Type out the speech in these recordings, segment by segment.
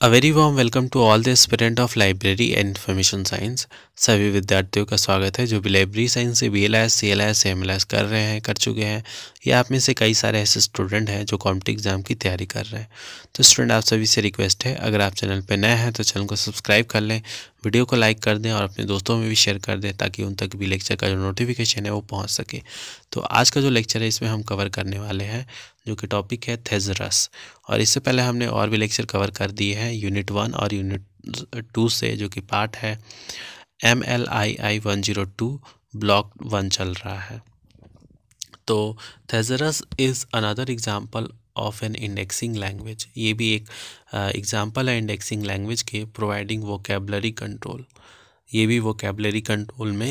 a very warm welcome to all the student of library and information science सभी विद्यार्थियों का स्वागत है जो भी लाइब्रेरी साइंस से B L S C L S M L S कर रहे हैं कर चुके हैं या आप में से कई सारे ऐसे स्टूडेंट हैं जो कॉम्पिटिव एग्जाम की तैयारी कर रहे हैं तो स्टूडेंट आप सभी से रिक्वेस्ट है अगर आप चैनल पर नए हैं तो चैनल को सब्सक्राइब कर लें वीडियो को लाइक कर दें और अपने दोस्तों में भी शेयर कर दें ताकि उन तक भी लेक्चर का जो नोटिफिकेशन है वो पहुंच सके तो आज का जो लेक्चर है इसमें हम कवर करने वाले हैं जो कि टॉपिक है थेजरस और इससे पहले हमने और भी लेक्चर कवर कर दिए हैं यूनिट वन और यूनिट टू से जो कि पार्ट है M L I I one zero two block one चल रहा है तो thesaurus is another example of an indexing language ये भी एक एग्जांपल है इंडेक्सिंग लैंग्वेज के प्रोवाइडिंग वोकेबलरी कंट्रोल ये भी वोकेबलरी कंट्रोल में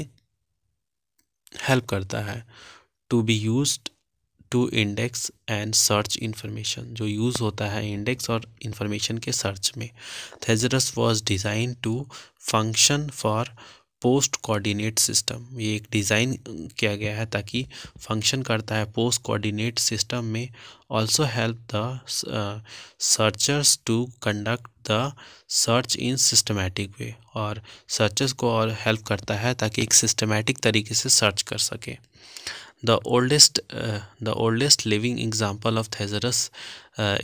हेल्प करता है to be use to index and search information जो यूज़ होता है इंडेक्स और इन्फॉर्मेशन के सर्च में thesaurus was design to function for post coordinate system ये एक डिज़ाइन किया गया है ताकि फंक्शन करता है पोस्ट कोऑर्डिनेट सिस्टम में also help the searchers to conduct the search in systematic way और सर्चर्स को और हेल्प करता है ताकि एक सिस्टमेटिक तरीके से सर्च कर सके the oldest the oldest living example of thesaurus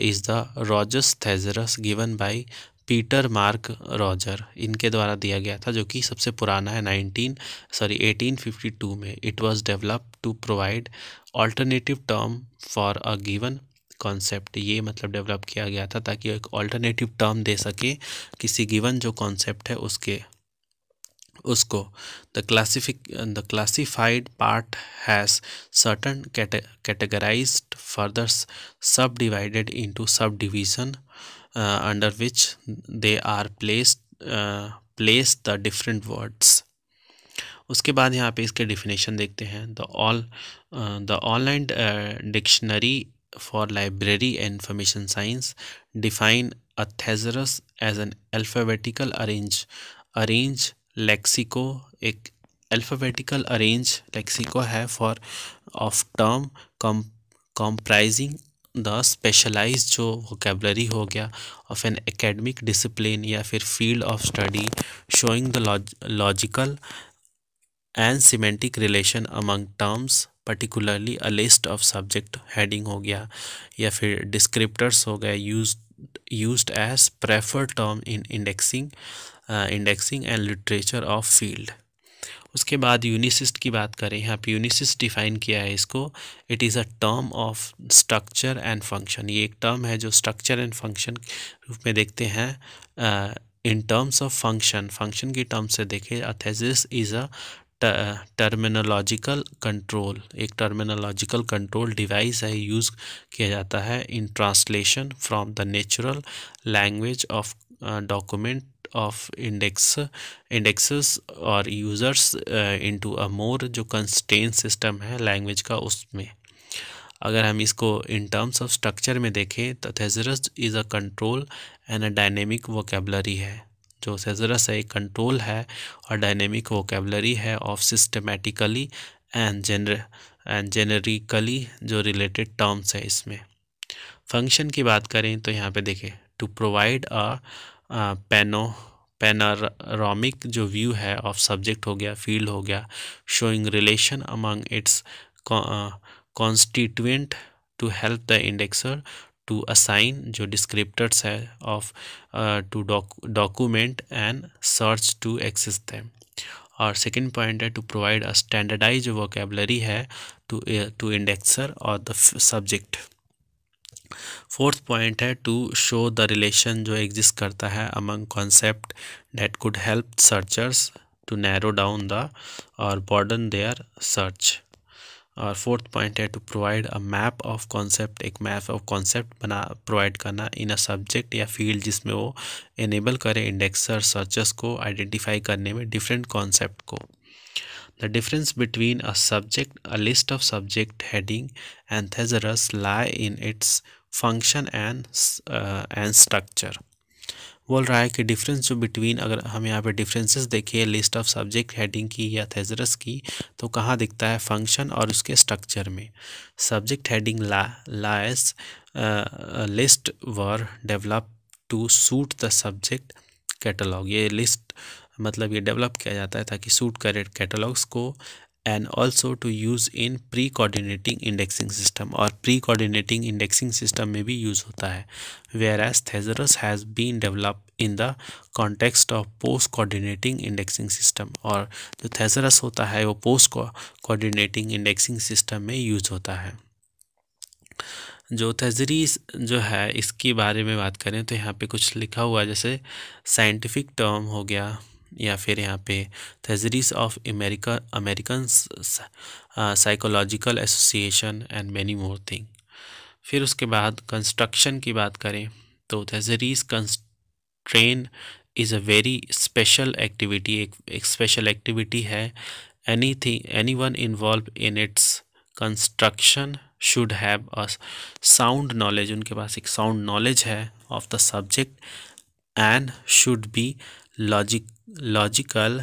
is the Roget's thesaurus given by Peter Mark रॉजर इनके द्वारा दिया गया था जो कि सबसे पुराना है 19 सॉरी 1852 में it was develop to provide alternative term for a given concept ये मतलब डेवलप किया गया था ताकि एक अल्टरनेटिव टर्म दे सके किसी गिवन जो कॉन्सेप्ट है उसके उसको the classific the classified part has certain categorize further sub divided into sub division uh, under which they are placed place the different words उसके बाद यहाँ पे इसके डिफिनेशन देखते हैं the all the online dictionary for library and information science define a thesaurus as an alphabetical arrange arrange lexico एक alphabetical arrange lexico है for of term comprising the specialize जो वोकेबलरी हो गया ऑफ एन एकेडमिक डिसिप्लिन या फिर field of study showing the logical and semantic relation among terms particularly a list of subject heading हो गया या फिर डिस्क्रिप्टर्स हो गए use use as prefer term in indexing indexing and literature of field उसके बाद यूनिसिस्ट की बात करें यहाँ पे यूनिसिस्ट डिफाइन किया है इसको it is a term of structure and function ये एक टर्म है जो स्ट्रक्चर एंड फंक्शन रूप में देखते हैं in terms of function function की टर्म से देखें a thesaurus is a terminological control एक टर्मिनोलॉजिकल कंट्रोल डिवाइस है यूज़ किया जाता है in translation from the natural language of document of index indexes और users uh, into a more जो constraint सिस्टम है लैंग्वेज का उसमें अगर हम इसको इन टर्म्स ऑफ स्ट्रक्चर में देखें तो thesaurus is a control and a dynamic vocabulary है जो थेजरस है एक कंट्रोल है और डायनेमिक वोकेबलरी है of systematically and gener and generically जो रिलेटेड टर्म्स है इसमें फंक्शन की बात करें तो यहाँ पे देखें टू प्रोवाइड अ पेनो पेनारामिक जो व्यू है ऑफ सब्जेक्ट हो गया फील्ड हो गया showing relation among its constituent to help the indexer to assign जो डिस्क्रिप्टर्स है of to document and search to access them और सेकेंड पॉइंट है to provide a standardize vocabulary है टू टू इंडेक्सर और the subject fourth point है to show the relation जो exist करता है among concept that could help searchers to narrow down the और broaden their search और fourth point है to provide a map of concept एक map of concept बना provide करना इन अ सब्जेक्ट या फील्ड जिसमें वो एनेबल करे इंडेक्सर सर्चर्स को आइडेंटिफाई करने में डिफरेंट कॉन्सेप्ट को the difference between a subject a list of subject heading and thesaurus lie in its function and and structure बोल रहा है कि डिफरेंस जो बिटवीन अगर हम यहाँ पे डिफरेंसेस देखिए लिस्ट ऑफ सब्जेक्ट हेडिंग की या थेजरस की तो कहाँ दिखता है फंक्शन और उसके स्ट्रक्चर में subject heading la lies list were develop to suit the subject catalog ये लिस्ट मतलब ये डेवलप किया जाता है ताकि सूट करे कैटलॉग्स को and also to use in pre coordinating indexing system or pre coordinating indexing system may be use hota hai whereas Thesaurus has been developed in the context of post coordinating indexing system or जो Thesaurus hota hai wo post coordinating indexing system में use hota hai जो थेजरीज जो है इसके बारे में बात करें तो यहाँ पे कुछ लिखा हुआ है जैसे साइंटिफिक टर्म हो गया या फिर यहाँ पे thesauri of America American psychological association and many more thing फिर उसके बाद कंस्ट्रक्शन की बात करें तो thesauri construction is a very special activity एक स्पेशल एक्टिविटी है any thing any one involve in its construction should have a sound knowledge उनके पास एक साउंड नॉलेज है of the subject and should be logic logical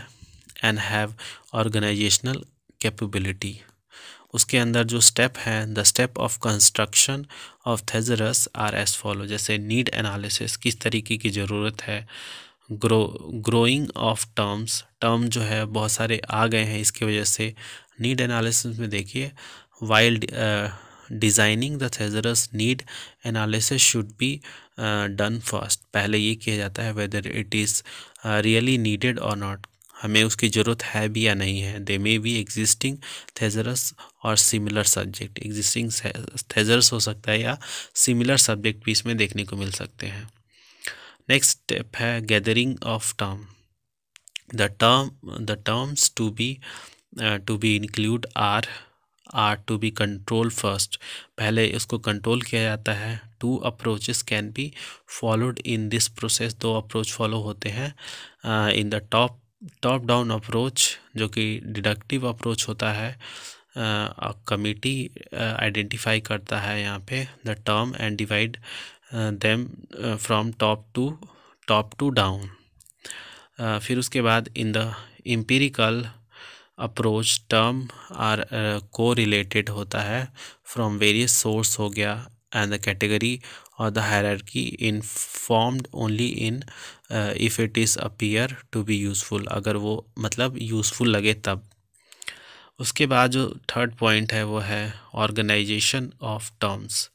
and have organizational capability उसके अंदर जो step हैं the step of construction of thesaurus are as follow जैसे need analysis किस तरीके की ज़रूरत है grow growing of terms term जो है बहुत सारे आ गए हैं इसकी वजह से नीड एनालिसिस में देखिए while designing the thesaurus need analysis should be done first पहले ये किया जाता है whether it is really needed और नॉट हमें उसकी ज़रूरत है भी या नहीं है दे मे बी एग्जिस्टिंग थेजरस और सिमिलर सब्जेक्ट एग्जिस्टिंग थेजरस हो सकता है या सिमिलर सब्जेक्ट भी इसमें देखने को मिल सकते हैं नेक्स्ट स्टेप है gathering of term the term the terms to be to be include are are to be control first पहले इसको कंट्रोल किया जाता है two approaches can be followed in this process दो अप्रोच फॉलो होते हैं in the top top down approach जो कि डिडक्टिव अप्रोच होता है कमिटी आइडेंटिफाई करता है यहाँ पे the term and divide them from top to top to down फिर उसके बाद in the empirical approach term are को रिलेटेड होता है फ्रॉम वेरियस सोर्स हो गया एंड द कैटेगरी और the hierarchy formed only in if it is appear to be useful अगर वो मतलब यूज़फुल लगे तब उसके बाद जो थर्ड पॉइंट है वो है organisation of terms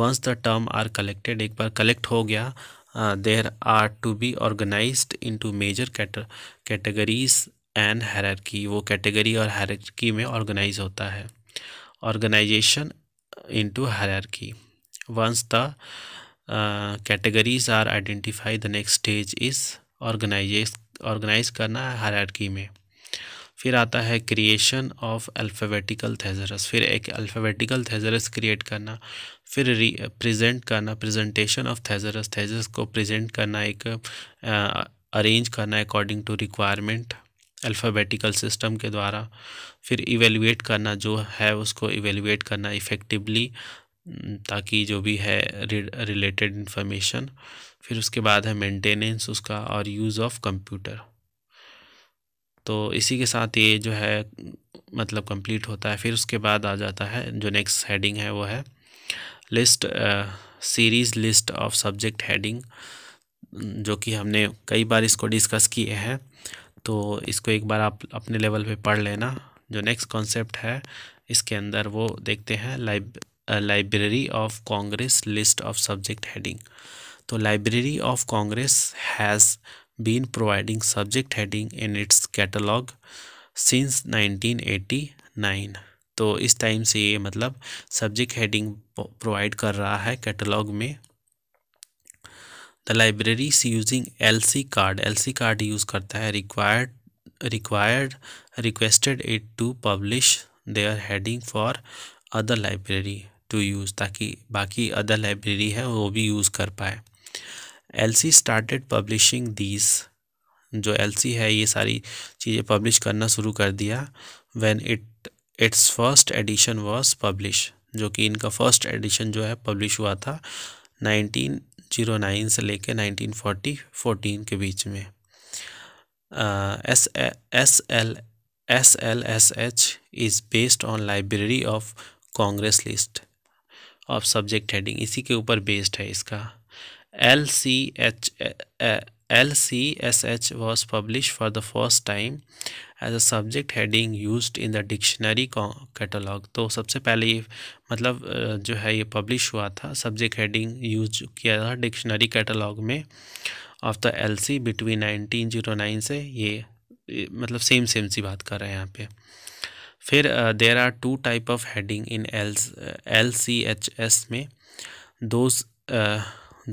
once the term are collected एक बार कलेक्ट हो गया there are to be organise into major categories and hierarchy वो कैटेगरी और हैरकी में ऑर्गेनाइज होता है organisation into hierarchy once the categories are identify the next stage is organises organise करना है हैरकी में फिर आता है क्रिएशन ऑफ अल्फ़ाबेटिकल थेजरस फिर एक अल्फ़ाबेटिकल थेजरस क्रिएट करना फिर प्रेजेंट करना प्रेजेंटेशन ऑफ थेजरस थेजरस को प्रेजेंट करना एक अरेंज uh, करना according to requirement alphabetical system के द्वारा फिर इवेलुएट करना जो है उसको इवेलुएट करना इफ़ेक्टिवली ताकि जो भी है रिलेटेड इन्फॉर्मेशन फिर उसके बाद है मेंटेनेंस उसका और यूज़ ऑफ कंप्यूटर तो इसी के साथ ये जो है मतलब कंप्लीट होता है फिर उसके बाद आ जाता है जो नेक्स्ट हेडिंग है वो है list series list of subject heading जो कि हमने कई बार इसको डिस्कस किए हैं तो इसको एक बार आप अपने लेवल पे पढ़ लेना जो नेक्स्ट कॉन्सेप्ट है इसके अंदर वो देखते हैं लाइब library of Congress list of subject heading तो library of Congress has been providing subject heading in its catalogue since 1989 तो इस टाइम से ये मतलब सब्जेक्ट हेडिंग प्रोवाइड कर रहा है कैटलॉग में the library is using L C card L C card use करता है required required requested it to publish their heading for other library to use ताकि बाकी अदर लाइब्रेरी है वो भी यूज़ कर पाए L C started publishing these जो एल सी है ये सारी चीज़ें पब्लिश करना शुरू कर दिया when it its first edition was publish जो कि इनका फर्स्ट एडिशन जो है पब्लिश हुआ था नाइनटीन जीरो नाइन से लेकर नाइनटीन फोर्टी फोर्टीन के बीच में S S L S L S H is based on library of Congress list of subject heading इसी के ऊपर बेस्ड है इसका L C H C S H was publish for the first time as a subject heading use in the dictionary catalogue तो सबसे पहले ये मतलब uh, जो है ये पब्लिश हुआ था सब्जेक्ट हेडिंग यूज किया था डिक्शनरी कैटलॉग में of the L C between nineteen zero nine से ये मतलब सेम सेम सी बात कर रहे हैं यहाँ पे फिर there are two type of heading in L L C H S में दोज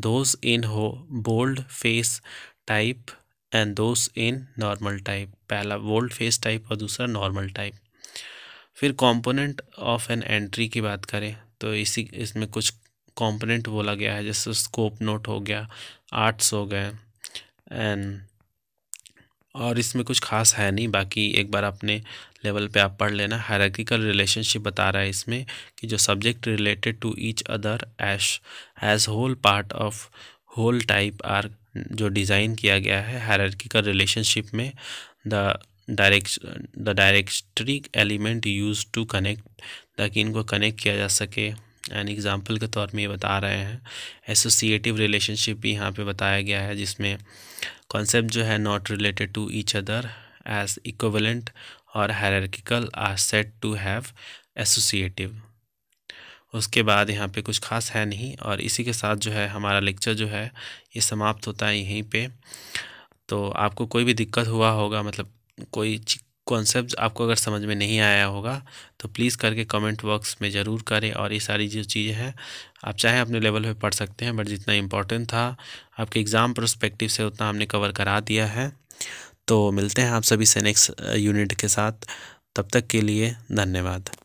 those हो bold face type and those in normal type पहला बोल्ड फेस टाइप और दूसरा नॉर्मल टाइप फिर कॉम्पोनेंट ऑफ एन एंट्री की बात करें तो इसी इसमें कुछ कॉम्पोनेंट बोला गया है जैसे स्कोप नोट हो गया आर्ट्स हो गए एंड और इसमें कुछ खास है नहीं बाकी एक बार अपने लेवल पे आप पढ़ लेना हैरकिकल रिलेशनशिप बता रहा है इसमें कि जो subject related to each other as as whole part of whole type are जो डिज़ाइन किया गया है हायरार्किकल रिलेशनशिप में द डायरेक्ट द डायरेक्ट्रिक एलिमेंट यूज टू कनेक्ट ताकि इनको कनेक्ट किया जा सके एंड एग्ज़ाम्पल के तौर में ये बता रहे हैं एसोसिएटिव रिलेशनशिप भी यहाँ पे बताया गया है जिसमें कॉन्सेप्ट जो है not related to each other as equivalent और hierarchical are set to have associative उसके बाद यहाँ पे कुछ खास है नहीं और इसी के साथ जो है हमारा लेक्चर जो है ये समाप्त होता है यहीं पे तो आपको कोई भी दिक्कत हुआ होगा मतलब कोई कॉन्सेप्ट आपको अगर समझ में नहीं आया होगा तो प्लीज़ करके कमेंट बॉक्स में ज़रूर करें और ये सारी जो चीज़ें हैं आप चाहे अपने लेवल पे पढ़ सकते हैं बट जितना इम्पोर्टेंट था आपके एग्ज़ाम प्रोस्पेक्टिव से उतना हमने कवर करा दिया है तो मिलते हैं आप सभी से नेक्स्ट यूनिट uh, के साथ तब तक के लिए धन्यवाद